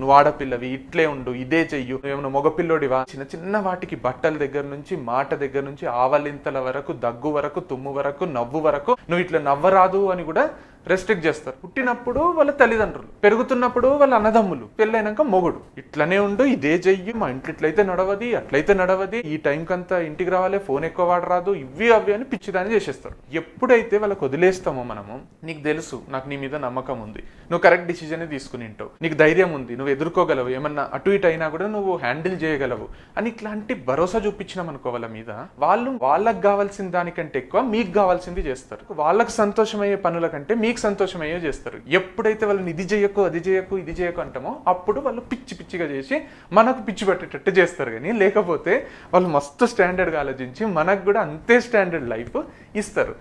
నువ్వు వాడపిల్లవి ఇట్లే ఉండు ఇదే చెయ్యు ఏమైనా మగపిల్లోడివా చిన్న చిన్న వాటికి బట్టల దగ్గర నుంచి మాట దగ్గర నుంచి ఆవలింతల వరకు దగ్గు వరకు తుమ్ము వరకు నవ్వు వరకు నువ్వు ఇట్లా నవ్వరాదు అని కూడా రెస్ట్రిక్ట్ చేస్తారు పుట్టినప్పుడు వాళ్ళ తల్లిదండ్రులు పెరుగుతున్నప్పుడు వాళ్ళ అన్నదమ్ములు పెళ్ళైనాక మొగుడు ఇట్లనే ఉండు ఇదే చెయ్యి మా ఇంట్లో ఇట్లయితే నడవది అట్లయితే నడవది ఈ టైంకంతా ఇంటికి రావాలి ఫోన్ ఎక్కువ వాడరాదు ఇవి అవి అని పిచ్చిదాన్ని చేసేస్తారు ఎప్పుడైతే వాళ్ళకి వదిలేస్తామో మనము నీకు తెలుసు నాకు నీ మీద నమ్మకం ఉంది నువ్వు కరెక్ట్ డిసిజన్ తీసుకుని ఉంటావు నీకు ధైర్యం ఉంది నువ్వు ఎదుర్కోగలవు ఏమన్నా అటు ఇటు అయినా కూడా నువ్వు హ్యాండిల్ చేయగలవు అని ఇట్లాంటి భరోసా చూపించినాం అనుకో వాళ్ళ మీద వాళ్ళు వాళ్ళకి కావాల్సిన దానికంటే ఎక్కువ మీకు కావాల్సింది చేస్తారు వాళ్ళకి సంతోషమయ్యే పనుల కంటే మీ మీకు సంతోషం అయ్యో చేస్తారు ఎప్పుడైతే వాళ్ళని ఇది చేయకు అది చేయకు ఇది చేయకు అంటామో అప్పుడు వాళ్ళు పిచ్చి పిచ్చిగా చేసి మనకు పిచ్చి పెట్టేటట్టు చేస్తారు కానీ లేకపోతే వాళ్ళు మస్తు స్టాండర్డ్గా ఆలోచించి మనకు కూడా అంతే స్టాండర్డ్ లైఫ్ ఇస్తారు